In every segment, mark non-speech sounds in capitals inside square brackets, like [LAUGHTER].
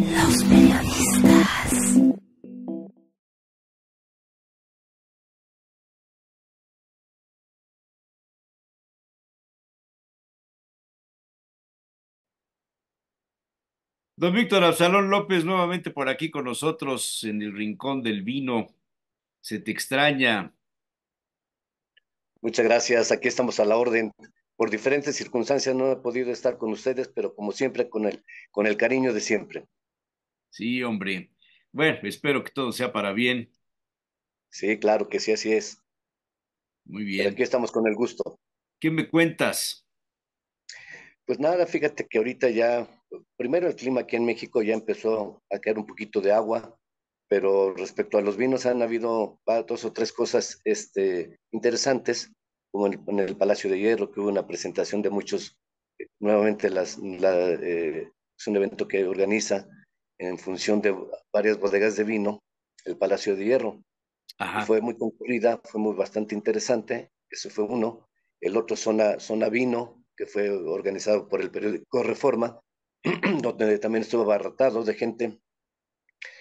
Los periodistas. Don Víctor Absalón López, nuevamente por aquí con nosotros en el Rincón del Vino. Se te extraña. Muchas gracias, aquí estamos a la orden. Por diferentes circunstancias no he podido estar con ustedes, pero como siempre, con el, con el cariño de siempre. Sí, hombre. Bueno, espero que todo sea para bien. Sí, claro que sí, así es. Muy pues bien. aquí estamos con el gusto. ¿Qué me cuentas? Pues nada, fíjate que ahorita ya, primero el clima aquí en México ya empezó a caer un poquito de agua, pero respecto a los vinos han habido dos o tres cosas este, interesantes, como en, el Palacio de Hierro, que hubo una presentación de muchos, eh, nuevamente las, eh, es un evento que organiza en función de varias bodegas de vino, el Palacio de Hierro. Fue muy concurrida, fue muy bastante interesante, eso fue uno. El otro, Zona, Zona Vino, que fue organizado por el periódico Reforma, [CLEARS THROAT] donde también estuvo abarrotado de gente.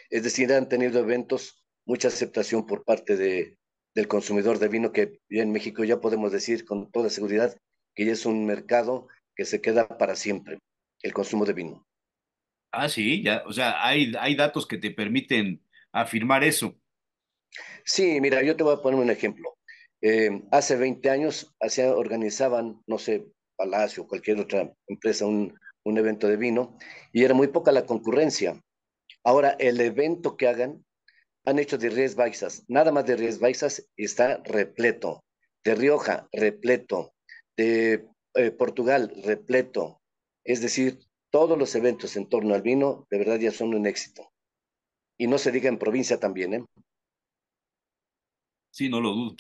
Es decir, han tenido eventos, mucha aceptación por parte de, del consumidor de vino, que en México ya podemos decir con toda seguridad que ya es un mercado que se queda para siempre, el consumo de vino. Ah, sí, ya, o sea, hay, hay datos que te permiten afirmar eso. Sí, mira, yo te voy a poner un ejemplo. Eh, hace 20 años hacia, organizaban, no sé, Palacio, cualquier otra empresa, un, evento de vino, y era muy poca la concurrencia. Ahora, el evento que hagan, han hecho de ries Baixas, nada más de ries Baixas está repleto, de Rioja, repleto, de eh, Portugal, repleto. Es decir, todos los eventos en torno al vino de verdad ya son un éxito. Y no se diga en provincia también, ¿eh? Sí, no lo dudo.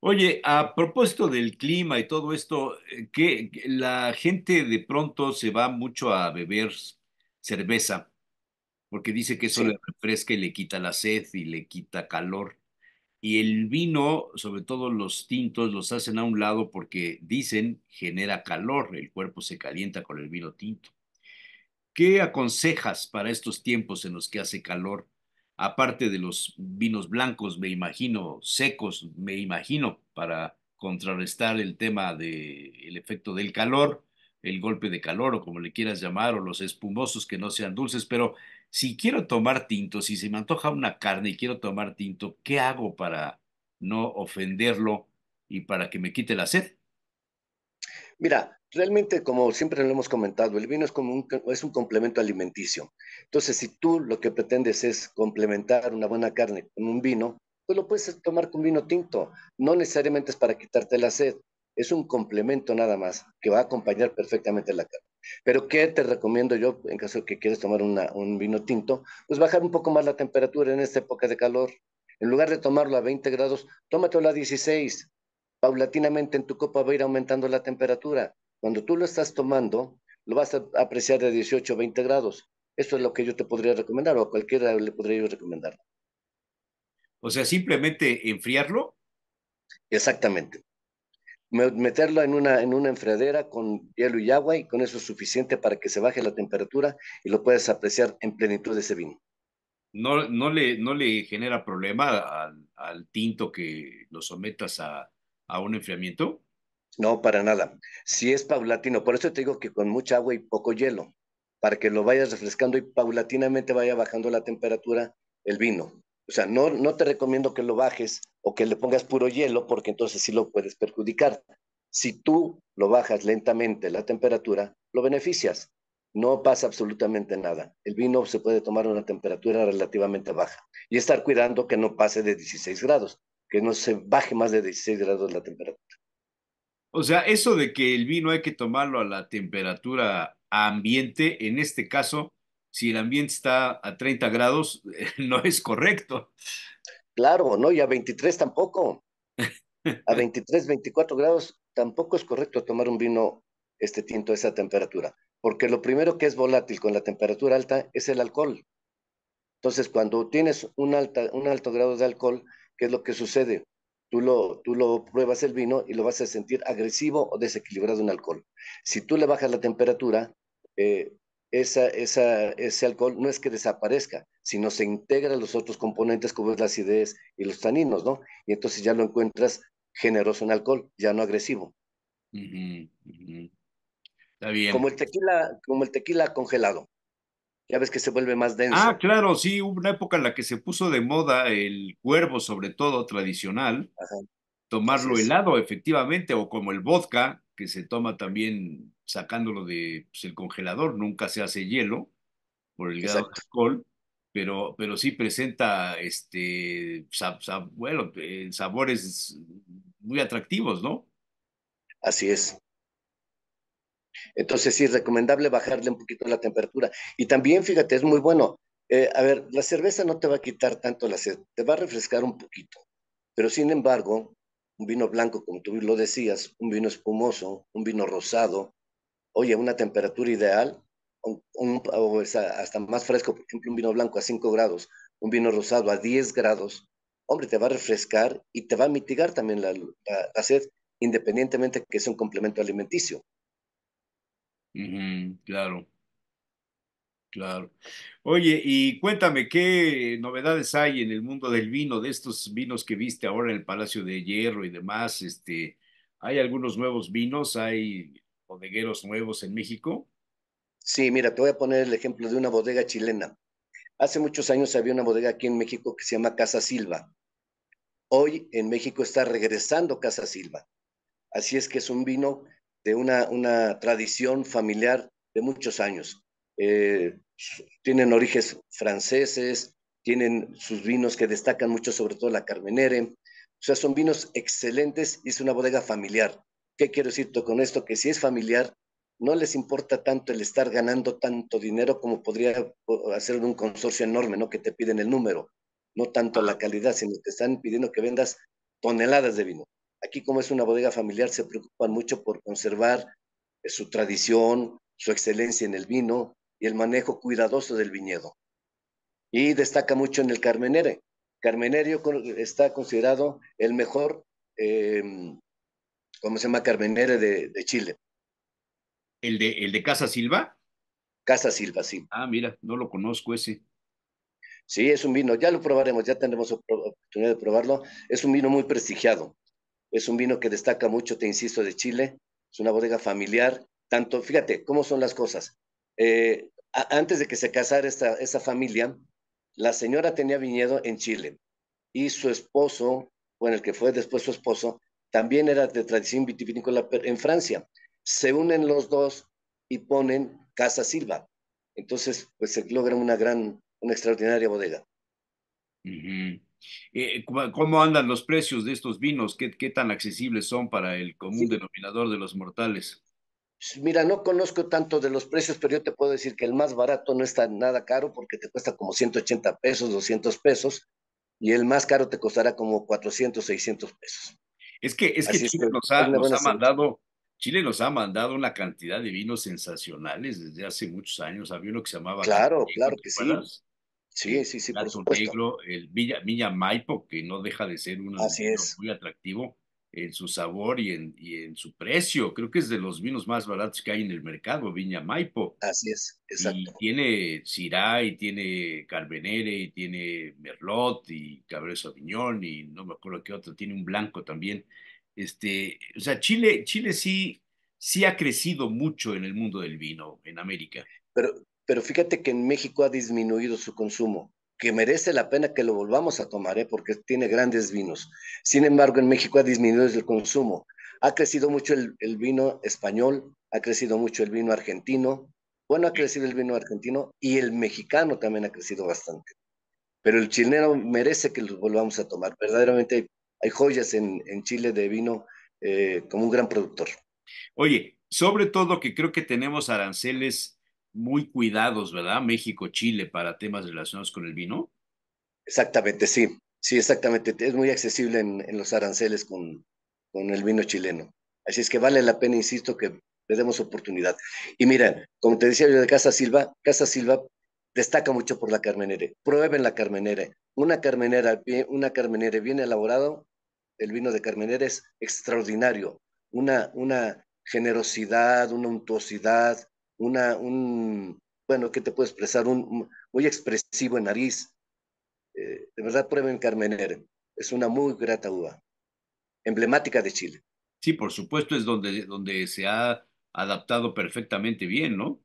Oye, a propósito del clima y todo esto, eh, que la gente de pronto se va mucho a beber cerveza, porque dice que eso le refresca y le quita la sed y le quita calor. Y el vino, sobre todo los tintos, los hacen a un lado porque dicen genera calor, el cuerpo se calienta con el vino tinto. ¿Qué aconsejas para estos tiempos en los que hace calor? Aparte de los vinos blancos, me imagino, secos, me imagino, para contrarrestar el tema del efecto del calor, el golpe de calor o como le quieras llamar, o los espumosos que no sean dulces, pero si quiero tomar tinto, si se me antoja una carne y quiero tomar tinto, ¿qué hago para no ofenderlo y para que me quite la sed? Mira, realmente, como siempre lo hemos comentado, el vino es como un, es un complemento alimenticio. Entonces, si tú lo que pretendes es complementar una buena carne con un vino, pues lo puedes tomar con vino tinto. No necesariamente es para quitarte la sed, es un complemento nada más que va a acompañar perfectamente la carne. Pero ¿qué te recomiendo yo en caso que quieras tomar un vino tinto? Pues bajar un poco más la temperatura en esta época de calor. En lugar de tomarlo a 20 grados, tómatelo a 16 paulatinamente en tu copa va a ir aumentando la temperatura. Cuando tú lo estás tomando, lo vas a apreciar de 18 o 20 grados. Eso es lo que yo te podría recomendar o a cualquiera le podría yo recomendar. O sea, simplemente enfriarlo. Exactamente. Meterlo en una, en una enfriadera con hielo y agua y con eso es suficiente para que se baje la temperatura y lo puedas apreciar en plenitud de ese vino. No, no, le, no le genera problema al tinto que lo sometas a, a un enfriamiento? No, para nada. Si es paulatino, por eso te digo que con mucha agua y poco hielo, para que lo vayas refrescando y paulatinamente vaya bajando la temperatura el vino. O sea, no, no te recomiendo que lo bajes o que le pongas puro hielo, porque entonces sí lo puedes perjudicar. Si tú lo bajas lentamente la temperatura, lo beneficias. No pasa absolutamente nada. El vino se puede tomar a una temperatura relativamente baja y estar cuidando que no pase de 16 grados que no se baje más de 16 grados la temperatura. O sea, eso de que el vino hay que tomarlo a la temperatura ambiente, en este caso, si el ambiente está a 30 grados, [LAUGHS] no es correcto. Claro, no, y a 23 tampoco. [LAUGHS] A 23, 24 grados tampoco es correcto tomar un vino este tinto a esa temperatura, porque lo primero que es volátil con la temperatura alta es el alcohol. Entonces, cuando tienes un, un alto grado de alcohol, ¿Qué es lo que sucede? Tú lo, tú lo pruebas el vino y lo vas a sentir agresivo o desequilibrado en alcohol. Si tú le bajas la temperatura, eh, esa, ese alcohol no es que desaparezca, sino se integra a los otros componentes como es la acidez y los taninos, ¿no? Y entonces ya lo encuentras generoso en alcohol, ya no agresivo. Está bien. Como el tequila, como el tequila congelado. Ya ves que se vuelve más denso. Ah, claro, sí, hubo una época en la que se puso de moda el cuervo, sobre todo tradicional, tomarlo helado, efectivamente, o como el vodka, que se toma también sacándolo de pues, congelador, nunca se hace hielo por el grado de alcohol, pero, pero sí presenta este eh, sabores muy atractivos, ¿no? Así es. Entonces sí es recomendable bajarle un poquito la temperatura. Y también, fíjate, es muy bueno. Eh, a ver, la cerveza no te va a quitar tanto la sed, te va a refrescar un poquito. Pero sin embargo, un vino blanco, como tú lo decías, un vino espumoso, un vino rosado, oye, una temperatura ideal, o hasta más fresco, por ejemplo, un vino blanco a 5 grados, un vino rosado a 10 grados, hombre, te va a refrescar y te va a mitigar también la, sed, independientemente que es un complemento alimenticio claro, claro. Oye, y cuéntame, ¿qué novedades hay en el mundo del vino, de estos vinos que viste ahora en el Palacio de Hierro y demás? Este, ¿hay algunos nuevos vinos? ¿Hay bodegueros nuevos en México? Sí, mira, te voy a poner el ejemplo de una bodega chilena. Hace muchos años había una bodega aquí en México que se llama Casa Silva. Hoy en México está regresando Casa Silva. Así es que es un vino de una, tradición familiar de muchos años. Eh, tienen orígenes franceses, tienen sus vinos que destacan mucho, sobre todo la Carmenere. O sea, son vinos excelentes y es una bodega familiar. ¿Qué quiero decir con esto? Que si es familiar, no les importa tanto el estar ganando tanto dinero como podría hacer un consorcio enorme, ¿no? Que te piden el número, no tanto la calidad, sino te están pidiendo que vendas toneladas de vino como es una bodega familiar, se preocupan mucho por conservar eh, su tradición, su excelencia en el vino y el manejo cuidadoso del viñedo. Y destaca mucho en el Carmenere. Carmenere está considerado el mejor, em, ¿cómo se llama? Carmenere de, Chile. ¿El de, ¿El de Casa Silva? Casa Silva, sí. Ah, mira, no lo conozco ese. Sí, es un vino, ya lo probaremos, ya tendremos oportunidad de probarlo. Es un vino muy prestigiado. Es un vino que destaca mucho, te insisto, de Chile. Es una bodega familiar. Tanto, fíjate, ¿cómo son las cosas? Eh, antes de que se casara esta, esta familia, la señora tenía viñedo en Chile y su esposo, bueno, el que fue después su esposo, también era de tradición vitivinícola en Francia. Se unen los dos y ponen Casa Silva. Entonces, pues se logra una gran, una extraordinaria bodega. Eh, ¿Cómo andan los precios de estos vinos? ¿Qué, tan accesibles son para el común denominador de los mortales? Pues mira, no conozco tanto de los precios, pero yo te puedo decir que el más barato no está nada caro porque te cuesta como 180 pesos, 200 pesos, y el más caro te costará como 400, 600 pesos. Es que, es Chile nos ha, mandado, Chile nos ha mandado una cantidad de vinos sensacionales desde hace muchos años. Había uno que se llamaba. Claro, claro que sí. Sí, sí, sí. Por Negro, el Villa, Maipo, que no deja de ser un muy atractivo en su sabor y en, y en su precio. Creo que es de los vinos más baratos que hay en el mercado, Viña Maipo. Así es, exacto. Y tiene Syrah, y tiene Carvenere, y tiene Merlot, y Cabernet Sauvignon, y no me acuerdo qué otro, tiene un blanco también. Este, o sea, Chile, Chile sí, sí ha crecido mucho en el mundo del vino, en América. Pero, pero fíjate que en México ha disminuido su consumo, que merece la pena que lo volvamos a tomar, ¿eh? porque tiene grandes vinos. Sin embargo, en México ha disminuido el consumo. Ha crecido mucho el, vino español, ha crecido mucho el vino argentino, bueno, ha crecido el vino argentino y el mexicano también ha crecido bastante. Pero el chileno merece que lo volvamos a tomar. Verdaderamente hay, joyas en, Chile de vino eh, como un gran productor. Oye, sobre todo que creo que tenemos aranceles muy cuidados, ¿verdad? México, Chile, para temas relacionados con el vino. Exactamente, sí. Sí, exactamente. Es muy accesible en, los aranceles con, con el vino chileno. Así es que vale la pena, insisto, que le demos oportunidad. Y mira, como te decía yo de Casa Silva, Casa Silva destaca mucho por la carmenere. Prueben la carmenere. Una carmenera, una bien elaborado, el vino de carmenere es extraordinario. Una, una generosidad, una untuosidad, una, un, bueno, ¿qué te puedo expresar? Un muy expresivo en nariz. Eh, de verdad, prueben Carmener Es una muy grata uva, emblemática de Chile. Sí, por supuesto, es donde, donde se ha adaptado perfectamente bien, ¿no?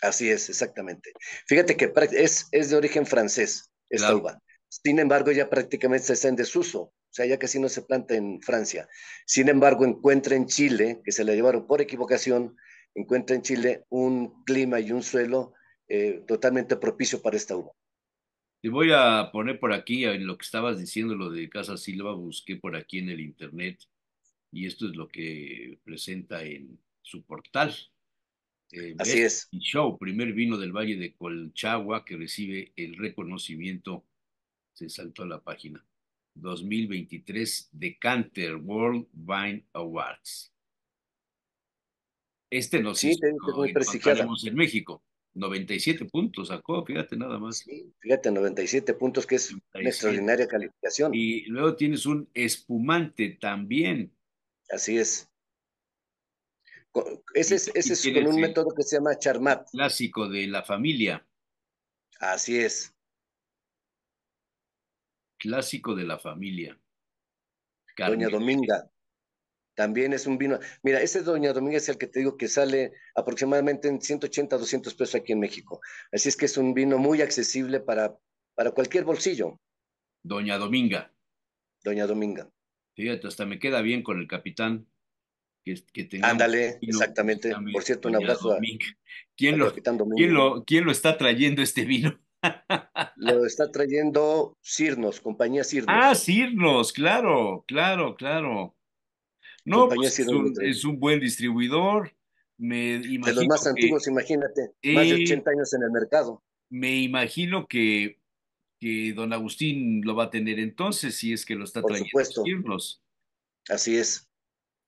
Así es, exactamente. Fíjate que es, de origen francés esta uva. Sin embargo, ya prácticamente está en desuso, o sea, ya casi no se planta en Francia. Sin embargo, encuentra en Chile, que se la llevaron por equivocación, encuentra en Chile un clima y un suelo eh, totalmente propicio para esta uva. Te voy a poner por aquí, en lo que estabas diciendo, lo de Casa Silva, busqué por aquí en el internet y esto es lo que presenta en su portal. Eh, Así es. Show, primer vino del Valle de Colchagua que recibe el reconocimiento, se saltó a la página, 2023 Decanter World Vine Awards. Este nos sí, hizo, México en México. 97 puntos sacó, fíjate nada más. Sí, fíjate, 97 puntos, que es una extraordinaria calificación. Y luego tienes un espumante también. Así es. ese es, con un método que se llama Charmat. Clásico de la familia. Así es. Clásico de la familia. Doña Dominga. También es un vino. Mira, ese Doña Dominga es el que te digo que sale aproximadamente en 180, 200 pesos aquí en México. Así es que es un vino muy accesible para, para cualquier bolsillo. Doña Dominga. Doña Dominga. Fíjate, hasta me queda bien con el capitán. Que, que Ándale, exactamente. Por cierto, un abrazo a, ¿Quién, lo, ¿quién, lo, ¿Quién lo está trayendo este vino? [LAUGHS] lo está trayendo Cirnos, compañía Cirnos. Ah, Cirnos, claro, claro, claro. No, pues es, un, buen distribuidor. Me de los más antiguos, imagínate, más de 80 años en el mercado. Me imagino que, que don Agustín lo va a tener entonces, si es que lo está Por trayendo. Supuesto. Así es.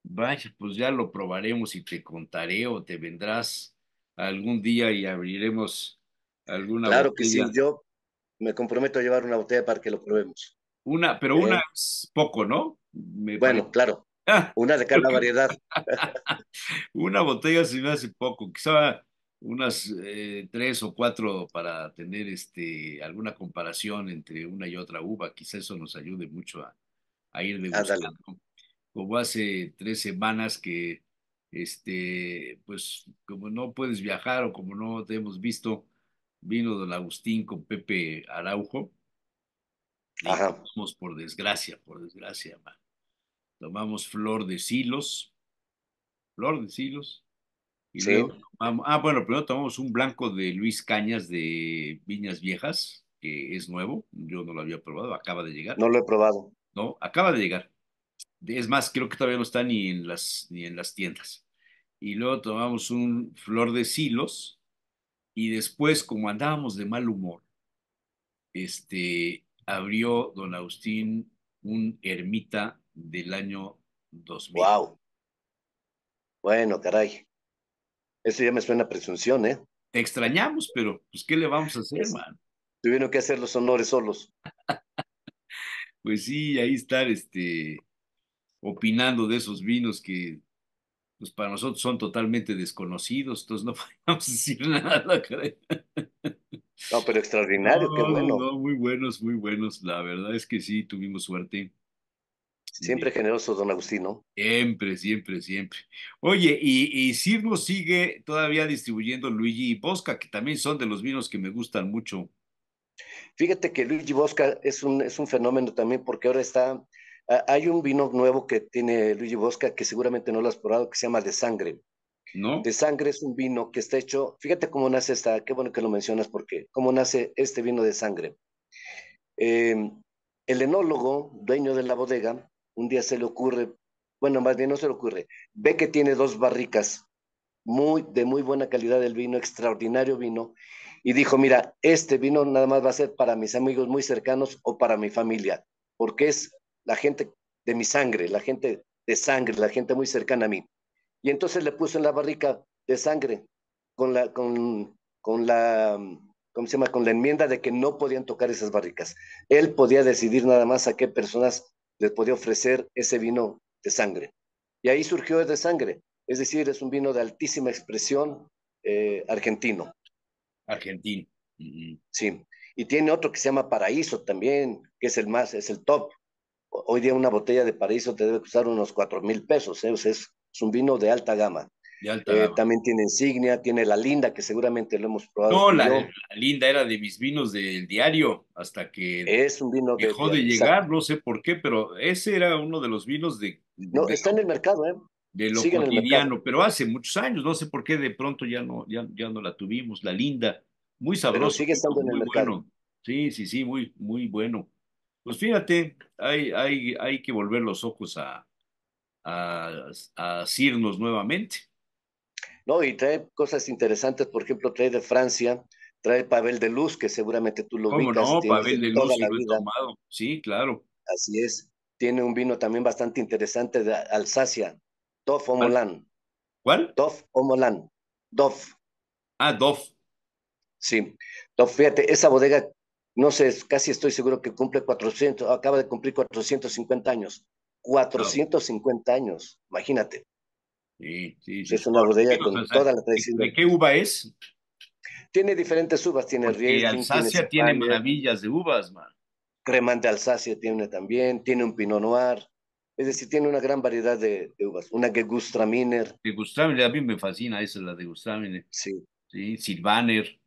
Vaya, pues ya lo probaremos y te contaré o te vendrás algún día y abriremos alguna claro que sí, yo me comprometo a llevar una botella para que lo probemos. Una, pero eh. una es poco, ¿no? bueno, claro. [LAUGHS] Una de cada variedad. [LAUGHS] una botella se me hace poco, quizá unas eh, tres o cuatro para tener este, alguna comparación entre una y otra uva. Quizá eso nos ayude mucho a, ir ah, de como hace tres semanas que, este, pues como no puedes viajar o como no te hemos visto, vino don Agustín con Pepe Araujo. Ajá. por desgracia, por desgracia, tomamos flor de silos, flor de silos, y luego ah, bueno, primero tomamos un blanco de Luis Cañas de Viñas Viejas, que es nuevo, yo no lo había probado, acaba de llegar. No lo he probado. No, acaba de llegar. Es más, creo que todavía no está ni en las, ni en las tiendas. Y luego tomamos un flor de silos, y después, como andábamos de mal humor, este, abrió don Agustín un ermita del año 2000. ¡Wow! Bueno, caray. Eso ya me suena presunción, ¿eh? extrañamos, pero pues, ¿qué le vamos a hacer, man? Tuvieron que hacer los honores solos. [LAUGHS] pues sí, ahí estar este, opinando de esos vinos que pues para nosotros son totalmente desconocidos, entonces no [LAUGHS] podemos decir nada, caray. No, pero extraordinario, qué bueno. No, muy buenos, muy buenos. La verdad es que sí, tuvimos suerte. Siempre generoso, don Agustino. Siempre, siempre, siempre. Oye, y, y sigue todavía distribuyendo Luigi y Bosca, que también son de los vinos que me gustan mucho. Fíjate que Luigi Bosca es un, es un fenómeno también porque ahora está, ah, hay un vino nuevo que tiene Luigi Bosca que seguramente no lo has probado, que se llama De Sangre. ¿No? De Sangre es un vino que está hecho, fíjate cómo nace esta, qué bueno que lo mencionas porque, cómo nace este vino de sangre. Em, el enólogo, dueño de la bodega, un día se le ocurre, bueno, más bien no se le ocurre, ve que tiene dos barricas muy, de muy buena calidad del vino, extraordinario vino, y dijo, mira, este vino nada más va a ser para mis amigos muy cercanos o para mi familia, porque es la gente de mi sangre, la gente de sangre, la gente muy cercana a mí. Y entonces le puso en la barrica de sangre con la, con, la, se llama? Con la enmienda de que no podían tocar esas barricas. Él podía decidir nada más a qué personas les podía ofrecer ese vino de sangre. Y ahí surgió el de sangre, es decir, es un vino de altísima expresión eh, argentino. Argentino. Mm-hmm. Sí. Y tiene otro que se llama Paraíso también, que es el más, es el top. Hoy día una botella de Paraíso te debe costar unos cuatro mil pesos, ¿eh? es un vino de alta gama. Eh, también tiene insignia, tiene la linda, que seguramente lo hemos probado. No, la, linda era de mis vinos del diario, hasta que dejó de, llegar, no sé por qué, pero ese era uno de los vinos de. No, está en el mercado, ¿eh? De lo cotidiano, pero hace muchos años, no sé por qué de pronto ya no, ya, ya no la tuvimos, la linda, muy sabroso. Pero sigue estando en el mercado. Sí, sí, sí, muy, muy bueno. Pues fíjate, hay, hay, hay que volver los ojos a, a, a nuevamente. No, y trae cosas interesantes, por ejemplo, trae de Francia, trae Pavel de Luz, que seguramente tú lo ¿Cómo no, Pavel de Luz, he tomado. Sí, claro. Así es. Tiene un vino también bastante interesante de Alsacia, o Omolan. ¿Cuál? Dof Omolan. Dof. Ah, Dof. Sí. Dof, fíjate, esa bodega, no sé, casi estoy seguro que cumple 400, acaba de cumplir 450 años. 450 años, imagínate. Sí, Es una botella con toda la tradición. ¿De qué uva es? Tiene diferentes uvas, tiene Riesling. Alsacia tiene, maravillas de uvas, man. Cremante Alsacia tiene también, tiene un Pinot Noir. Es decir, tiene una gran variedad de, uvas. Una Gegustraminer. Gegustraminer, a mí me fascina esa, la de Gegustraminer. Sí. Sí, Silvaner.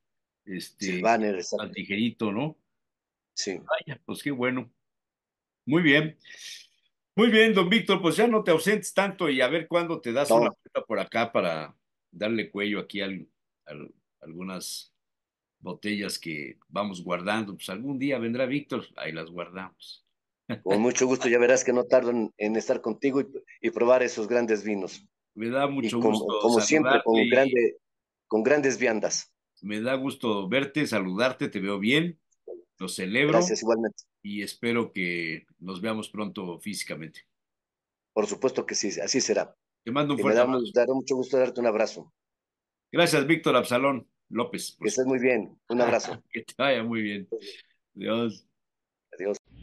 Este, Silvaner, exacto. tijerito, ¿no? Sí. Vaya, pues qué bueno. Muy bien. Muy bien, don Víctor, pues ya no te ausentes tanto y a ver cuándo te das una vuelta por acá para darle cuello aquí a algunas botellas que vamos guardando. Pues algún día vendrá Víctor, ahí las guardamos. Con mucho gusto, ya verás que no tardan en, estar contigo y, probar esos grandes vinos. Me da mucho gusto. Como, como siempre, con, grande, con grandes viandas. Me da gusto verte, saludarte, te veo bien. Lo celebro. Gracias, igualmente. Y espero que nos veamos pronto físicamente. Por supuesto que sí, así será. Te mando un fuerte fuerte me Dará mucho gusto darte un abrazo. Gracias, Víctor Absalón López. Que estés muy bien. Un abrazo. [LAUGHS] que te vaya muy bien. Adiós. Adiós.